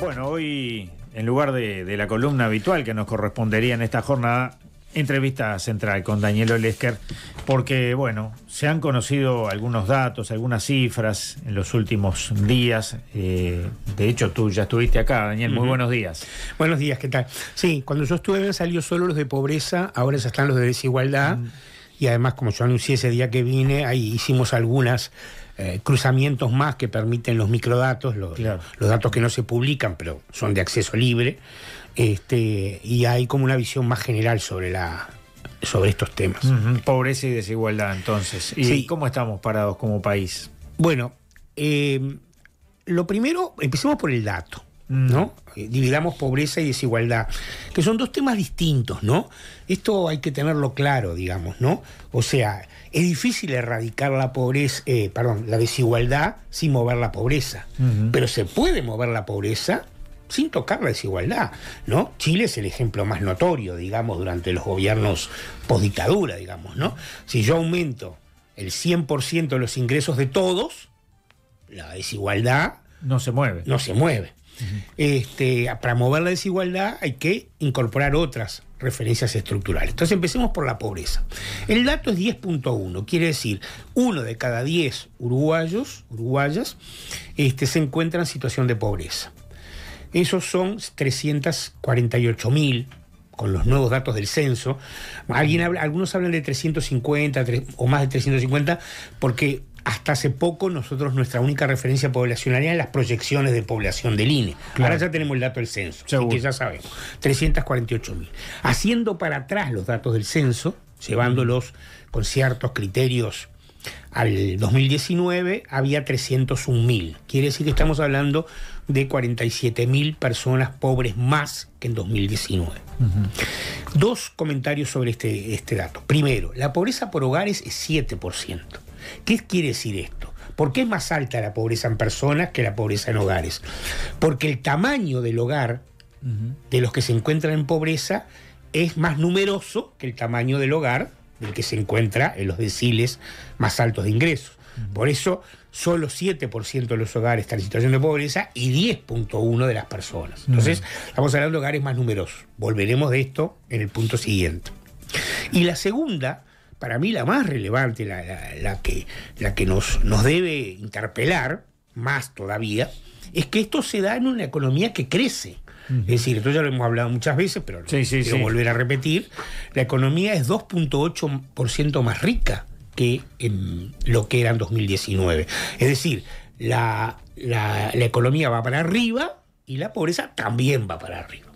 Bueno, hoy, en lugar de, la columna habitual que nos correspondería en esta jornada, entrevista central con Daniel Olesker, porque, bueno, se han conocido algunos datos, algunas cifras en los últimos días. Eh, de hecho, tú ya estuviste acá, Daniel. Muy buenos días. Buenos días, ¿qué tal? Sí, cuando yo estuve salió solo los de pobreza, ahora ya están los de desigualdad. Mm. y además como yo anuncié ese día que vine, ahí hicimos algunas eh, cruzamientos más que permiten los microdatos, los, datos que no se publican, pero son de acceso libre, este, y hay como una visión más general sobre la sobre estos temas. Pobreza y desigualdad, entonces. ¿Y cómo estamos parados como país? Bueno, eh, lo primero, empecemos por el dato. ¿no? Eh, dividamos pobreza y desigualdad, que son dos temas distintos, ¿no? Esto hay que tenerlo claro, digamos, ¿no? O sea, es difícil erradicar la pobreza, eh, perdón, la desigualdad sin mover la pobreza, pero se puede mover la pobreza sin tocar la desigualdad, ¿no? Chile es el ejemplo más notorio, digamos, durante los gobiernos postdictadura, digamos, ¿no? Si yo aumento el 100% de los ingresos de todos, la desigualdad no se mueve. No se mueve este, para mover la desigualdad hay que incorporar otras referencias estructurales. Entonces empecemos por la pobreza. El dato es 10.1, quiere decir, uno de cada 10 uruguayos, uruguayas, este, se encuentra en situación de pobreza. Esos son 348 mil con los nuevos datos del censo. Alguien algunos hablan de 350 o más de 350 porque hasta hace poco nosotros nuestra única referencia poblacional eran las proyecciones de población del INE. Ahora ya tenemos el dato del censo, que ya sabemos, 348 mil. Haciendo para atrás los datos del censo, llevándolos con ciertos criterios al 2019, había 301 mil. Quiere decir que estamos hablando de 47 mil personas pobres más que en 2019. Dos comentarios sobre este, este dato. Primero, la pobreza por hogares es 7%. ¿Qué quiere decir esto? ¿Por qué es más alta la pobreza en personas que la pobreza en hogares? Porque el tamaño del hogar de los que se encuentran en pobreza es más numeroso que el tamaño del hogar del que se encuentra en los deciles más altos de ingresos. Por eso, solo 7% de los hogares están en situación de pobreza y 10.1% de las personas. Entonces, estamos hablando de hogares más numerosos. Volveremos de esto en el punto siguiente. Y la segunda para mí la más relevante, la, que, nos, nos debe interpelar más todavía, es que esto se da en una economía que crece. Es decir, esto ya lo hemos hablado muchas veces, pero quiero volver a repetir. La economía es 2.8% más rica que en lo que era en 2019. Es decir, la, economía va para arriba y la pobreza también va para arriba.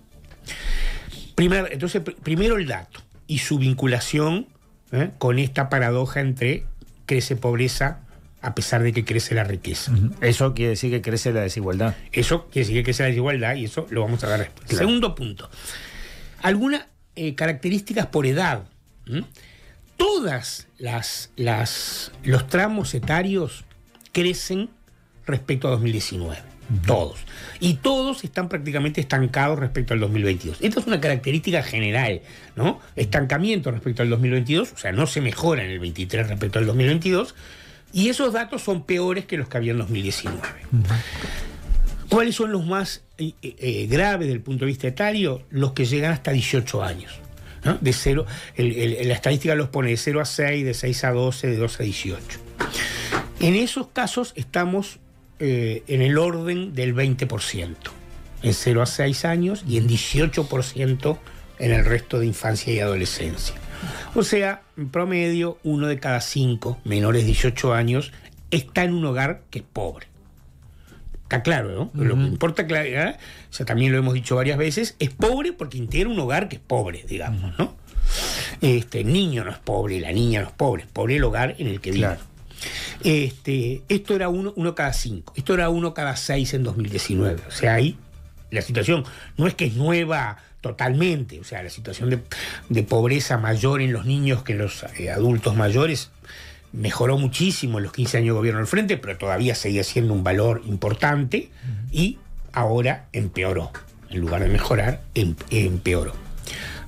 entonces, primero el dato y su vinculación ¿Eh? con esta paradoja entre crece pobreza a pesar de que crece la riqueza. Eso quiere decir que crece la desigualdad. Eso quiere decir que crece la desigualdad y eso lo vamos a dar después. Segundo punto. Algunas eh, características por edad. Todos Todas las, las, los tramos etarios crecen respecto a 2019. Todos. Y todos están prácticamente estancados respecto al 2022. Esta es una característica general, ¿no? Estancamiento respecto al 2022, o sea, no se mejora en el 23 respecto al 2022, y esos datos son peores que los que había en 2019. ¿Cuáles son los más eh, eh, graves desde el punto de vista etario? Los que llegan hasta 18 años. De cero, la estadística los pone de 0 a 6, de 6 a 12, de 12 a 18. En esos casos estamos eh, en el orden del 20%, en 0 a 6 años y en 18% en el resto de infancia y adolescencia. O sea, en promedio, uno de cada cinco menores de 18 años está en un hogar que es pobre. Está claro, ¿no? Lo que importa, claro, o sea, también lo hemos dicho varias veces, es pobre porque integra un hogar que es pobre, digamos, ¿no? Este, el niño no es pobre, la niña no es pobre, es pobre el hogar en el que claro. vive. Este, esto era uno, cada cinco, esto era uno cada seis en 2019. O sea, ahí la situación no es que es nueva totalmente, o sea, la situación de, pobreza mayor en los niños que en los eh, adultos mayores mejoró muchísimo en los 15 años de gobierno del frente, pero todavía seguía siendo un valor importante y ahora empeoró. En lugar de mejorar, em, empeoró.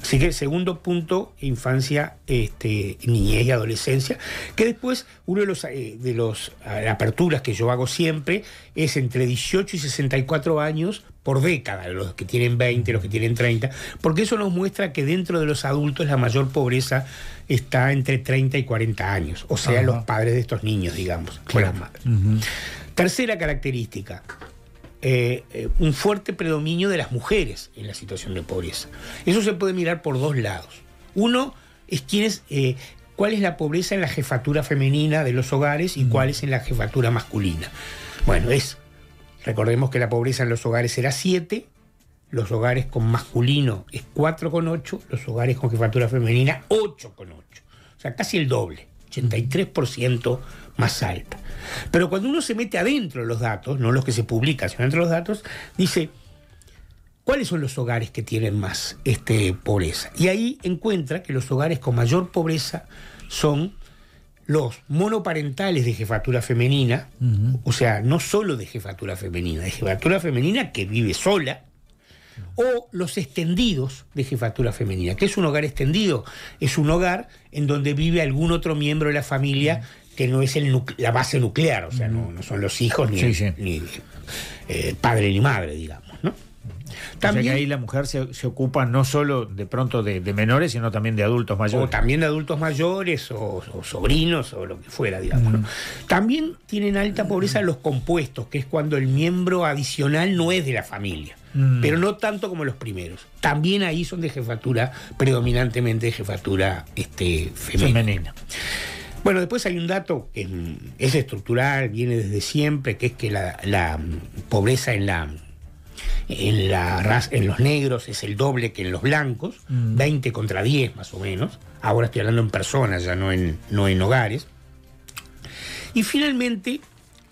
Así que segundo punto, infancia, este, niñez y adolescencia, que después uno de los eh, de los aperturas que yo hago siempre es entre 18 y 64 años por década, los que tienen 20, los que tienen 30, porque eso nos muestra que dentro de los adultos la mayor pobreza está entre 30 y 40 años, o sea, los padres de estos niños, digamos, o las madres. Tercera característica, eh, eh, un fuerte predominio de las mujeres en la situación de pobreza. Eso se puede mirar por dos lados. Uno es eh, cuál es la pobreza en la jefatura femenina de los hogares y cuál es en la jefatura masculina. Bueno, es, recordemos que la pobreza en los hogares era 7, los hogares con masculino es 4,8, los hogares con jefatura femenina 8,8. O sea, casi el doble, 83% más alta. Pero cuando uno se mete adentro de los datos, no los que se publican, sino adentro de los datos, dice, ¿cuáles son los hogares que tienen más este, pobreza? Y ahí encuentra que los hogares con mayor pobreza son los monoparentales de jefatura femenina, o sea, no solo de jefatura femenina, de jefatura femenina que vive sola, o los extendidos de jefatura femenina. ¿Qué es un hogar extendido? Es un hogar en donde vive algún otro miembro de la familia que no es la base nuclear, o sea, no, son los hijos ni, ni eh, padre ni madre, digamos, ¿no? También, ahí la mujer se, ocupa no solo de pronto de, menores, sino también de adultos mayores. O también de adultos mayores, o, sobrinos, o lo que fuera, digamos. También tienen alta pobreza los compuestos, que es cuando el miembro adicional no es de la familia, mm. pero no tanto como los primeros. También ahí son de jefatura, predominantemente de jefatura este, femenina. Bueno, después hay un dato que es estructural, viene desde siempre, que es que la, mm, pobreza en la en, la, en los negros es el doble que en los blancos, 20 mm. contra 10 más o menos. Ahora estoy hablando en personas, ya no en, no en hogares. Y finalmente,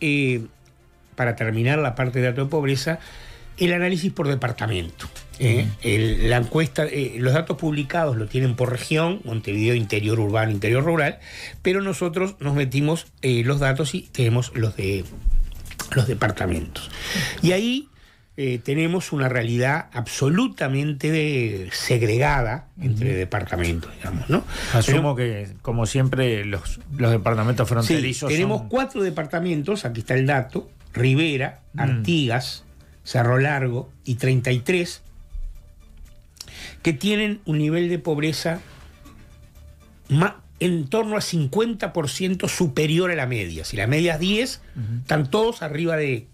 eh, para terminar la parte de dato de pobreza, el análisis por departamento. Eh, la encuesta, eh, los datos publicados lo tienen por región, Montevideo, interior urbano, interior rural, pero nosotros nos metimos eh, los datos y tenemos los de los departamentos. Y ahí tenemos una realidad absolutamente segregada entre departamentos, digamos, ¿no? Asumo que, como siempre, los, los departamentos fronterizos. tenemos cuatro departamentos, aquí está el dato: Rivera, mm. Artigas, Cerro Largo y 33 que tienen un nivel de pobreza en torno a 50% superior a la media. Si la media es 10, están todos arriba de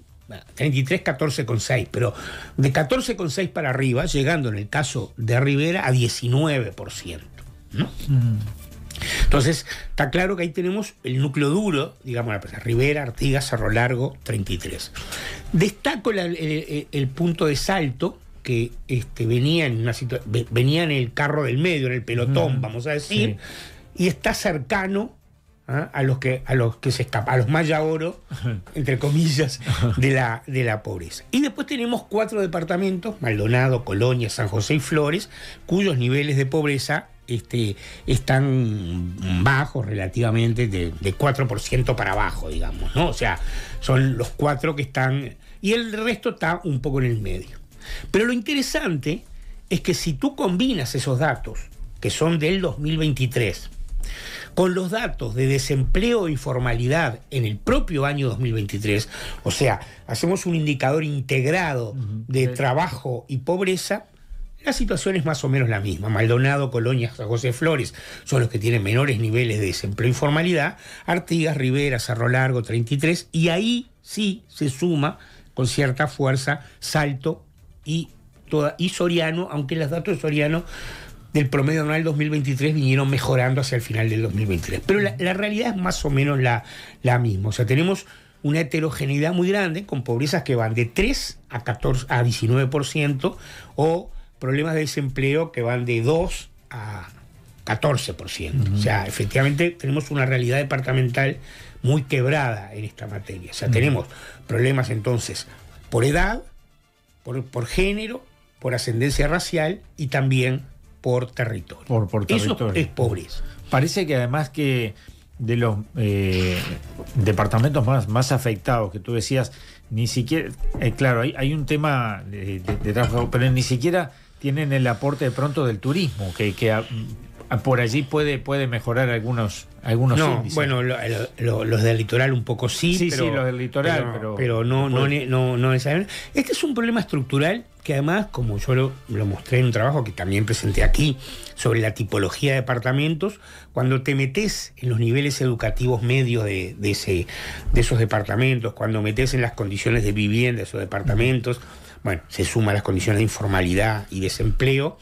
33, 14,6, pero de 14,6 para arriba, llegando en el caso de Rivera a 19%. Entonces, está claro que ahí tenemos el núcleo duro, digamos, Rivera, Artigas, Cerro Largo, 33. Destaco el punto de salto, que este, venía, en el carro del medio, en el pelotón, vamos a decir, y está cercano ¿ah? a los que a los que se escapan, a los maya oro, entre comillas, de la, de la pobreza. Y después tenemos cuatro departamentos, Maldonado, Colonia, San José y Flores, cuyos niveles de pobreza este, están bajos relativamente, de, de 4% para abajo, digamos, ¿no? O sea, son los cuatro que están, y el resto está un poco en el medio. Pero lo interesante es que si tú combinas esos datos, que son del 2023, con los datos de desempleo y formalidad en el propio año 2023, o sea, hacemos un indicador integrado de trabajo y pobreza, la situación es más o menos la misma. Maldonado, Colonia, San José Flores son los que tienen menores niveles de desempleo y formalidad. Artigas, Rivera, Cerro Largo, 33. Y ahí sí se suma con cierta fuerza Salto y, toda, y Soriano, aunque los datos de Soriano del promedio anual 2023 vinieron mejorando hacia el final del 2023. Pero la, realidad es más o menos la, la, misma. O sea, tenemos una heterogeneidad muy grande con pobrezas que van de 3 a, 14, a 19% o problemas de desempleo que van de 2 a 14%. O sea, efectivamente tenemos una realidad departamental muy quebrada en esta materia. O sea, tenemos problemas entonces por edad, por, género, por ascendencia racial y también por territorio. Por, por territorio. Eso es pobreza. Parece que además que de los eh, departamentos más, más afectados que tú decías, ni siquiera, eh, claro, hay, un tema de, de, trabajo, pero ni siquiera tienen el aporte de pronto del turismo, que, que Ah, por allí puede, puede mejorar algunos, algunos índices. Bueno, los del litoral un poco sí. pero, sí, los del litoral, pero, pero, no, no, no, necesariamente. Este es un problema estructural que además, como yo lo, lo, mostré en un trabajo que también presenté aquí sobre la tipología de departamentos, cuando te metes en los niveles educativos medios de, de, ese, de esos departamentos, cuando metes en las condiciones de vivienda de esos departamentos, bueno, se suman las condiciones de informalidad y desempleo,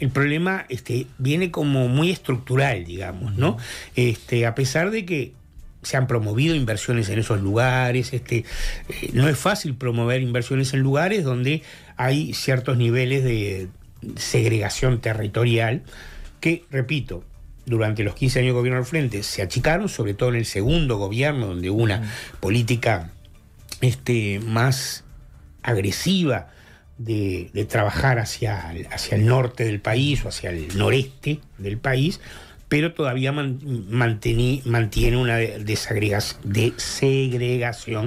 el problema este, viene como muy estructural, digamos, ¿no? Este, a pesar de que se han promovido inversiones en esos lugares, este, eh, no es fácil promover inversiones en lugares donde hay ciertos niveles de segregación territorial que, repito, durante los 15 años de gobierno al frente se achicaron, sobre todo en el segundo gobierno, donde hubo una mm. política más agresiva de, trabajar hacia, hacia el norte del país o hacia el noreste del país, pero todavía mantiene una desegregación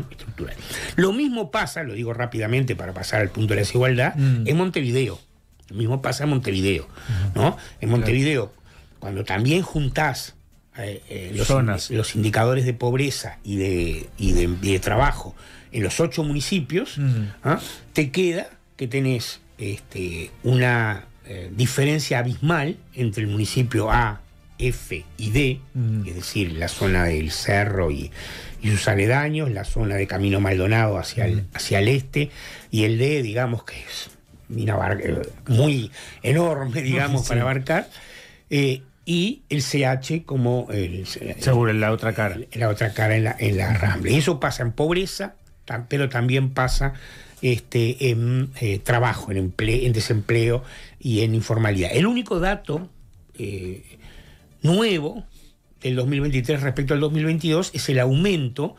estructural. Lo mismo pasa, lo digo rápidamente para pasar al punto de la desigualdad, mm. en Montevideo. Lo mismo pasa en Montevideo. ¿no? En Montevideo, cuando también juntás eh, eh, los, indicadores de pobreza y de, y de, trabajo en los ocho municipios, ¿ah? te queda que tenés este, una eh, diferencia abismal entre el municipio A, F y D, mm. es decir, la zona del cerro y, sus aledaños, la zona de Camino Maldonado hacia el, mm. hacia este, y el D, digamos que es eh, muy enorme, digamos, para abarcar. Eh, y el CH como el, seguro en la otra cara la otra cara en la, en la rambla y eso pasa en pobreza pero también pasa este, en eh, trabajo, en, desempleo y en informalidad. El único dato eh, nuevo del 2023 respecto al 2022 es el aumento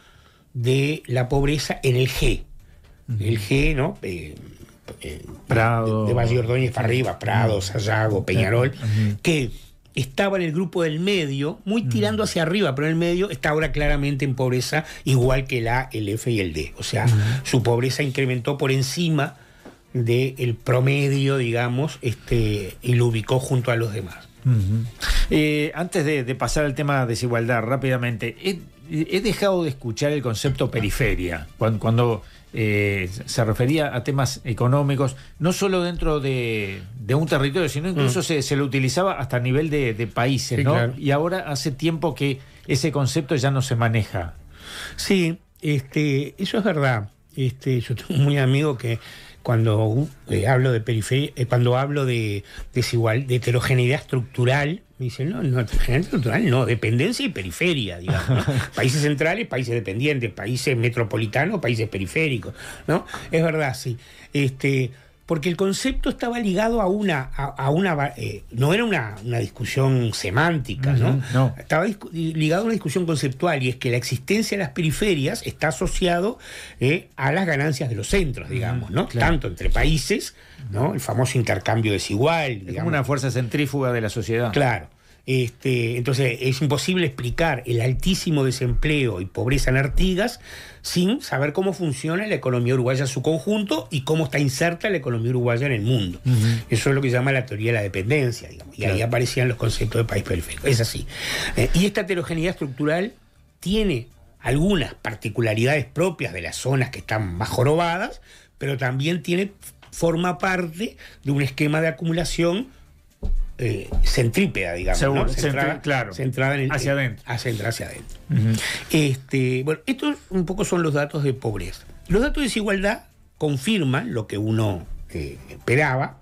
de la pobreza en el G. El G, ¿no? Eh, Prado. De, Valle Ordóñez para arriba, Prado, Sayago, Peñarol, que estaba en el grupo del medio, muy mm. tirando hacia arriba, pero en el medio está ahora claramente en pobreza, igual que la el F y el D. O sea, mm. su pobreza incrementó por encima del promedio, digamos, este, y lo ubicó junto a los demás. Eh, antes de, pasar al tema de desigualdad rápidamente, he, dejado de escuchar el concepto periferia. cuando eh, se refería a temas económicos, no solo dentro de, un territorio, sino incluso mm. se, lo utilizaba hasta a nivel de, países, ¿no? Y ahora hace tiempo que ese concepto ya no se maneja. Sí, este, eso es verdad. Este, yo tengo muy amigo que cuando eh, hablo de periferia, eh, cuando hablo de desigual, de heterogeneidad estructural, me dicen, no, no, no, dependencia y periferia, digamos. países centrales, países dependientes, países metropolitanos, países periféricos, ¿no? Es verdad, sí. Este, porque el concepto estaba ligado a una, a, una eh, no era una, discusión semántica, ¿no? Estaba ligado a una discusión conceptual y es que la existencia de las periferias está asociado eh, a las ganancias de los centros, digamos, ¿no? Tanto entre países, ¿no? El famoso intercambio desigual, digamos. una fuerza centrífuga de la sociedad. Claro. Este, entonces es imposible explicar el altísimo desempleo y pobreza en Artigas sin saber cómo funciona la economía uruguaya en su conjunto y cómo está inserta la economía uruguaya en el mundo. Eso es lo que se llama la teoría de la dependencia, y ahí aparecían los conceptos de país periférico. Es así. Eh, y esta heterogeneidad estructural tiene algunas particularidades propias de las zonas que están más jorobadas, pero también tiene, forma parte de un esquema de acumulación eh, centrípeda, digamos. centrada, claro. Centrada eh, hacia adentro. Hacia, adentro. este, bueno, estos un poco son los datos de pobreza. Los datos de desigualdad confirman lo que uno esperaba.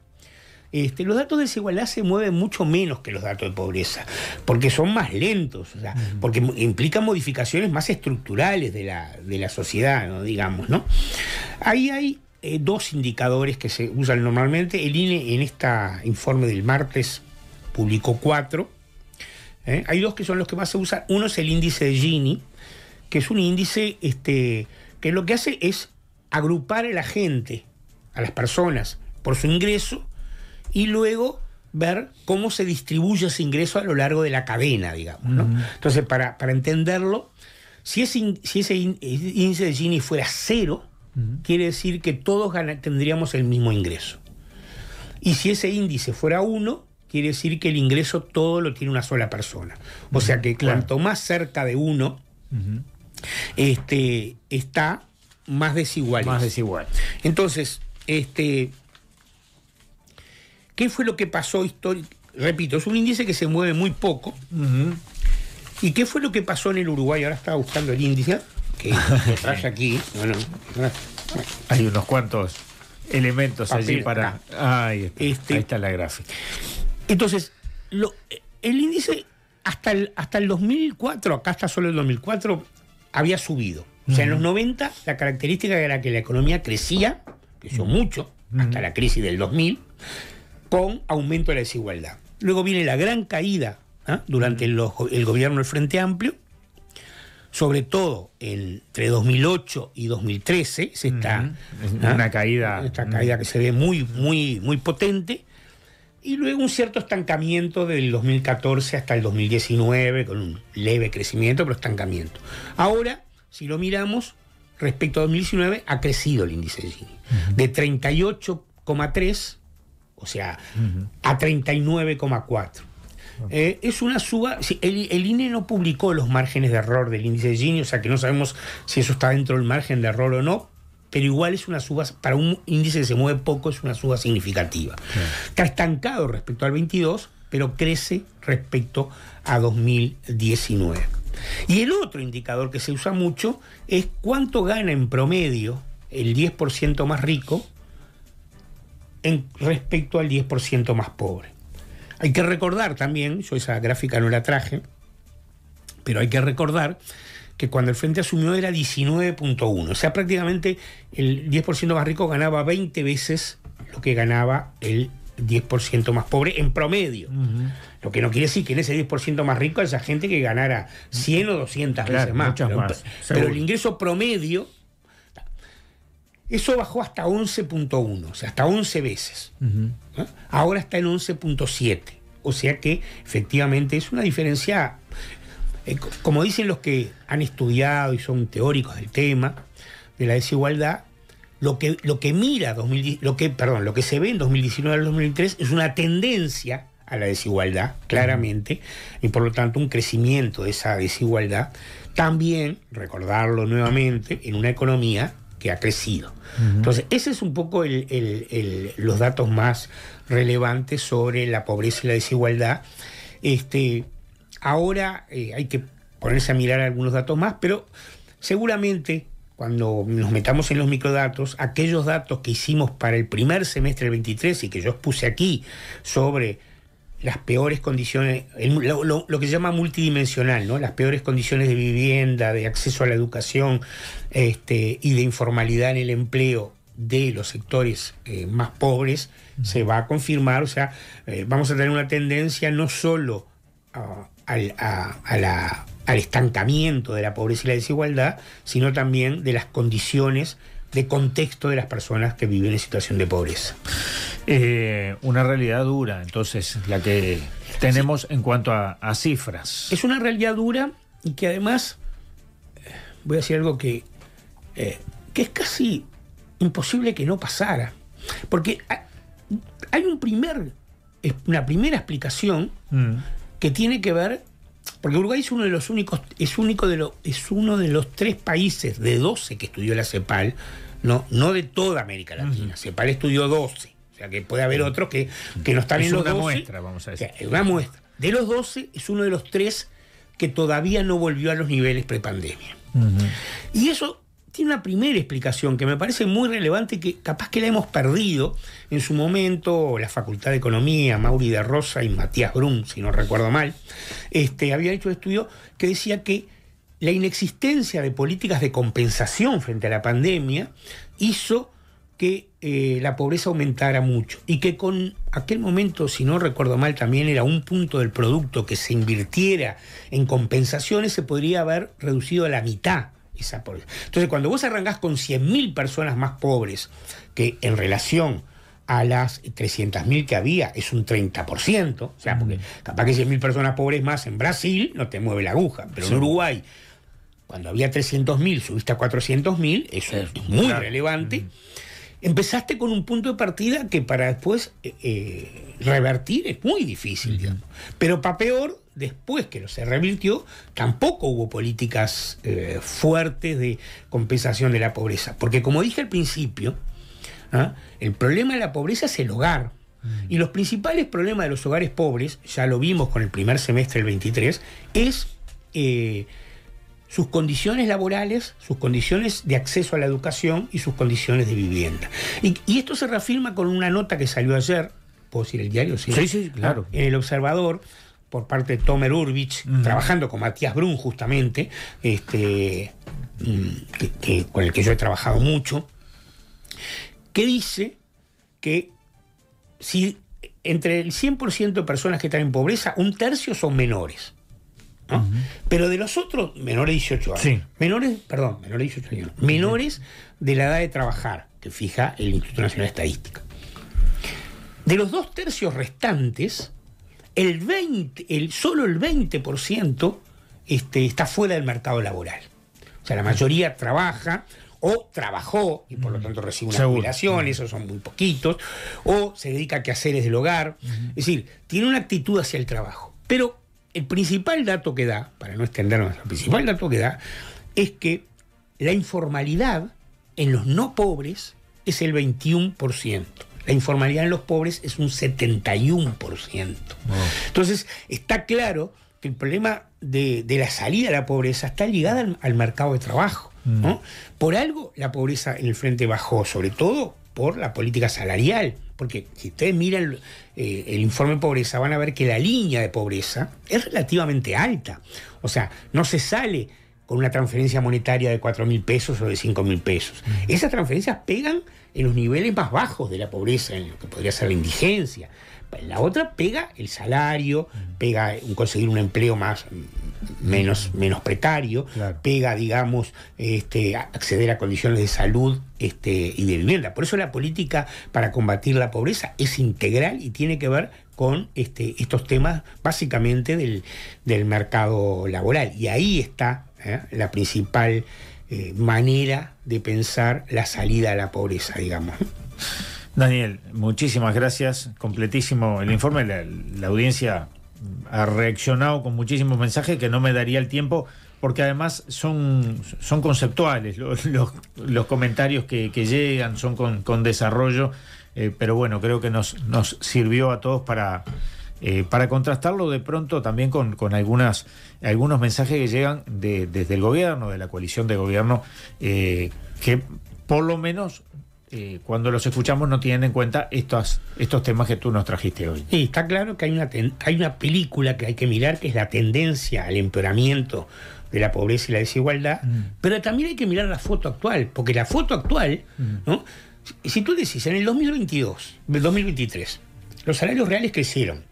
Este, los datos de desigualdad se mueven mucho menos que los datos de pobreza, porque son más lentos, porque implican modificaciones más estructurales de la, sociedad, digamos. ¿no? Ahí hay eh, dos indicadores que se usan normalmente. El INE en este informe del martes publicó cuatro. ¿eh? Hay dos que son los que más se usan. Uno es el índice de Gini, que es un índice este, que lo que hace es agrupar a la gente, a las personas, por su ingreso y luego ver cómo se distribuye ese ingreso a lo largo de la cadena, digamos. Entonces, para, entenderlo, si ese índice de Gini fuera cero, quiere decir que todos tendríamos el mismo ingreso. Y si ese índice fuera uno quiere decir que el ingreso todo lo tiene una sola persona. O sea que cuanto más cerca de uno este, está, más desigual. Más desigual. Entonces, este, ¿qué fue lo que pasó históricamente? Repito, es un índice que se mueve muy poco. ¿Y qué fue lo que pasó en el Uruguay? Ahora estaba buscando el índice que, aquí. Hay unos cuantos elementos allí para. Este, ahí este. está, la gráfica. Entonces, el índice hasta el, hasta el 2004, acá está solo el 2004, había subido. O sea, en los 90 la característica era que la economía crecía, creció mucho, hasta la crisis del 2000, con aumento de la desigualdad. Luego viene la gran caída ¿ah? durante el gobierno del Frente Amplio, sobre todo entre 2008 y 2013, se esta, ¿ah? una caída. Esta caída que se ve muy, muy, muy potente, y luego un cierto estancamiento del 2014 hasta el 2019, con un leve crecimiento, pero estancamiento. Ahora, si lo miramos, respecto a 2019, ha crecido el índice de Gini, de 38,3, o sea, a 39,4. Eh, es una suba. El, el, INE no publicó los márgenes de error del índice de Gini, o sea que no sabemos si eso está dentro del margen de error o no, pero igual es una suba, para un índice que se mueve poco, es una suba significativa. Está estancado respecto al 22, pero crece respecto a 2019. Y el otro indicador que se usa mucho es cuánto gana en promedio el 10% más rico en, respecto al 10% más pobre. Hay que recordar también, yo esa gráfica no la traje, pero hay que recordar que cuando el Frente asumió era 19.1, o sea, prácticamente el 10% más rico ganaba 20 veces lo que ganaba el 10% más pobre en promedio. Lo que no quiere decir que en ese 10% más rico haya gente que ganara 100 o 200 veces más, pero el ingreso promedio eso bajó hasta 11.1, o sea, hasta 11 veces. Ahora está en 11.7. O sea que efectivamente es una diferencia, eh, como dicen los que han estudiado y son teóricos del tema de la desigualdad, lo que, lo que mira lo que, perdón, lo que se ve en 2019 al 2003 es una tendencia a la desigualdad, claramente, y por lo tanto un crecimiento de esa desigualdad. También, recordarlo nuevamente, en una economía que ha crecido. Entonces, ese es un poco los datos más relevantes sobre la pobreza y la desigualdad. Este, ahora eh, hay que ponerse a mirar algunos datos más, pero seguramente cuando nos metamos en los microdatos, aquellos datos que hicimos para el primer semestre del 23 y que yo expuse aquí sobre las peores condiciones, lo, que se llama multidimensional, ¿no? Las peores condiciones de vivienda, de acceso a la educación este, y de informalidad en el empleo de los sectores eh, más pobres se va a confirmar, o sea, eh, vamos a tener una tendencia no solo al estancamiento de la pobreza y la desigualdad, sino también de las condiciones de contexto de las personas que viven en situación de pobreza. Eh, una realidad dura, entonces, la que tenemos en cuanto a, cifras. Es una realidad dura y que además, eh, voy a decir algo que, eh, que es casi imposible que no pasara. Porque hay un primer, una primera explicación mm. que tiene que ver porque Uruguay es uno de los únicos, es único de lo, es uno de los tres países de 12 que estudió la CEPAL, no, no de toda América Latina. CEPAL estudió 12. O sea que puede haber otros que, no están en los Es una muestra, vamos a decir. Es una muestra. De los 12 es uno de los tres que todavía no volvió a los niveles prepandemia. Y eso tiene una primera explicación que me parece muy relevante, que capaz que la hemos perdido en su momento, la Facultad de Economía, Mauri de Rosa y Matías Brum, si no recuerdo mal, este, había hecho un estudio que decía que la inexistencia de políticas de compensación frente a la pandemia hizo que eh, la pobreza aumentara mucho y que con aquel momento, si no recuerdo mal, también era un punto del producto que se invirtiera en compensaciones, se podría haber reducido a la mitad entonces, cuando vos arrancás con 100.000 personas más pobres que en relación a las 300.000 que había, es un 30%, o sea, porque capaz que 100.000 personas pobres más en Brasil no te mueve la aguja, pero en Uruguay, cuando había 300.000, subiste a 400.000, eso es, muy relevante empezaste con un punto de partida que para después eh, eh, revertir es muy difícil, digamos. Pero para peor, después que se revirtió, tampoco hubo políticas eh, fuertes de compensación de la pobreza. Porque como dije al principio, ¿ah? el problema de la pobreza es el hogar. Y los principales problemas de los hogares pobres, ya lo vimos con el primer semestre del 23, es sus condiciones laborales, sus condiciones de acceso a la educación y sus condiciones de vivienda. Y, esto se reafirma con una nota que salió ayer, ¿puedo decir el diario? Sí, sí, claro. Ah, en El Observador, por parte de Tomer Urbich, trabajando con Matías Brun justamente, este, mm, que, con el que yo he trabajado mucho, que dice que si entre el 100% de personas que están en pobreza, un tercio son menores. Pero de los otros, menores de 18 años. Menores, perdón, menores de Menores de la edad de trabajar, que fija el Instituto Nacional de Estadística. De los dos tercios restantes, el 20, el, solo el 20% este, está fuera del mercado laboral. O sea, la mayoría trabaja o trabajó y por lo tanto recibe una Seguro. jubilación, esos son muy poquitos, o se dedica a quehaceres del hogar. Es decir, tiene una actitud hacia el trabajo. Pero el principal dato que da, para no extendernos, el principal dato que da es que la informalidad en los no pobres es el 21%. La informalidad en los pobres es un 71%. Entonces, está claro que el problema de, la salida de la pobreza está ligada al, mercado de trabajo. Mm. Por algo la pobreza en el frente bajó, sobre todo por la política salarial. Porque si ustedes miran eh, el informe de pobreza, van a ver que la línea de pobreza es relativamente alta. O sea, no se sale con una transferencia monetaria de 4 mil pesos o de 5 mil pesos. Esas transferencias pegan en los niveles más bajos de la pobreza, en lo que podría ser la indigencia la otra pega el salario, pega conseguir un empleo más mm, menos, precario, pega, digamos, este, acceder a condiciones de salud este, y de vivienda. Por eso la política para combatir la pobreza es integral y tiene que ver con este, estos temas básicamente del, mercado laboral. Y ahí está ¿eh? la principal eh, manera de pensar la salida a la pobreza, digamos. Daniel, muchísimas gracias. Completísimo el informe. La, audiencia ha reaccionado con muchísimos mensajes que no me daría el tiempo, porque además son, son conceptuales los, comentarios que, llegan, son con, desarrollo. Eh, pero bueno, creo que nos, nos sirvió a todos para, eh, para contrastarlo de pronto también con, algunas, algunos mensajes que llegan desde el gobierno, de la coalición de gobierno, eh, que por lo menos eh, cuando los escuchamos no tienen en cuenta estos, estos temas que tú nos trajiste hoy. Sí, está claro que hay, una hay una película que hay que mirar, que es la tendencia al empeoramiento de la pobreza y la desigualdad, mm. pero también hay que mirar la foto actual, porque la foto actual, mm. ¿no? si tú decís, en el 2022, el 2023, los salarios reales crecieron,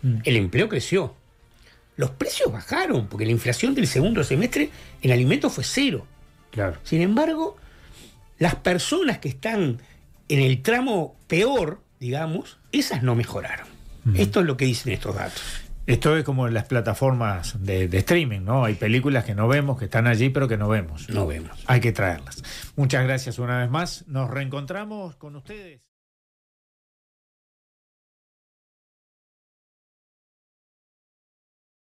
mm. el empleo creció, los precios bajaron, porque la inflación del segundo semestre en alimentos fue cero. Claro. Sin embargo, las personas que están en el tramo peor, digamos, esas no mejoraron. Esto es lo que dicen estos datos. Esto es como en las plataformas de, de, streaming, ¿no? Hay películas que no vemos, que están allí, pero que no vemos. No vemos. Hay que traerlas. Muchas gracias una vez más. Nos reencontramos con ustedes.